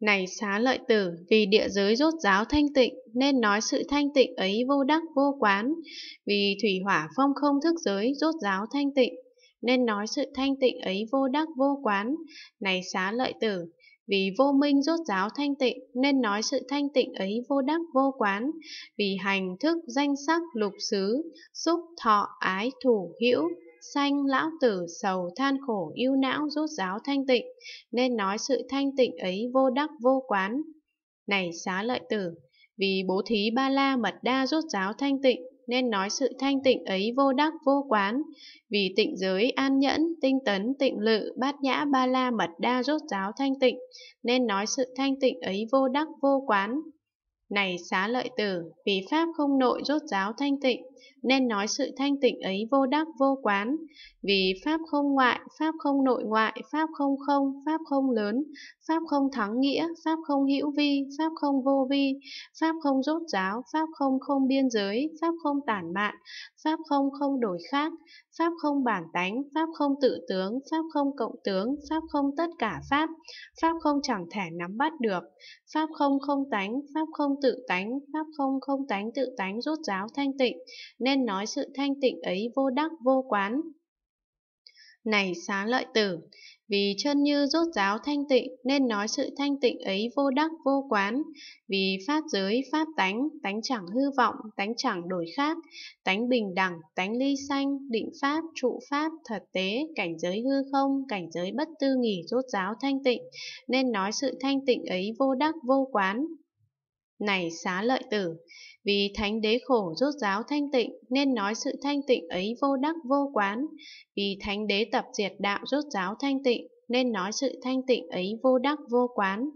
Này xá lợi tử, vì địa giới rốt giáo thanh tịnh, nên nói sự thanh tịnh ấy vô đắc vô quán. Vì thủy hỏa phong không thức giới rốt giáo thanh tịnh, nên nói sự thanh tịnh ấy vô đắc vô quán. Này xá lợi tử, vì vô minh rốt giáo thanh tịnh nên nói sự thanh tịnh ấy vô đắc vô quán vì hành thức danh sắc lục xứ xúc thọ ái thủ hữu sanh lão tử sầu than khổ ưu não rút giáo thanh tịnh, nên nói sự thanh tịnh ấy vô đắc vô quán. Này xá lợi tử, vì bố thí ba la mật đa rút giáo thanh tịnh, nên nói sự thanh tịnh ấy vô đắc vô quán, vì tịnh giới an nhẫn, tinh tấn, tịnh lự, bát nhã ba la mật đa rốt giáo thanh tịnh, nên nói sự thanh tịnh ấy vô đắc vô quán. Này xá lợi tử, vì Pháp không nội rốt giáo thanh tịnh, nên nói sự thanh tịnh ấy vô đắc vô quán. Vì Pháp không ngoại, Pháp không nội ngoại, Pháp không không, Pháp không lớn, Pháp không thắng nghĩa, Pháp không hữu vi, Pháp không vô vi, Pháp không rốt giáo, Pháp không không biên giới, Pháp không tản mạn, Pháp không không đổi khác, Pháp không bản tánh, Pháp không tự tướng, Pháp không cộng tướng, Pháp không tất cả Pháp, Pháp không chẳng thể nắm bắt được, Pháp không không tánh, Pháp không tự tánh, pháp không không tánh tự tánh rút giáo thanh tịnh, nên nói sự thanh tịnh ấy vô đắc vô quán. Này xá lợi tử, vì chân như rút giáo thanh tịnh nên nói sự thanh tịnh ấy vô đắc vô quán, vì pháp giới pháp tánh, tánh chẳng hư vọng, tánh chẳng đổi khác, tánh bình đẳng, tánh ly sanh, định pháp, trụ pháp, thật tế, cảnh giới hư không, cảnh giới bất tư nghỉ rốt giáo thanh tịnh, nên nói sự thanh tịnh ấy vô đắc vô quán. Này xá lợi tử, vì thánh đế khổ rốt giáo thanh tịnh nên nói sự thanh tịnh ấy vô đắc vô quán, vì thánh đế tập diệt đạo rốt giáo thanh tịnh nên nói sự thanh tịnh ấy vô đắc vô quán.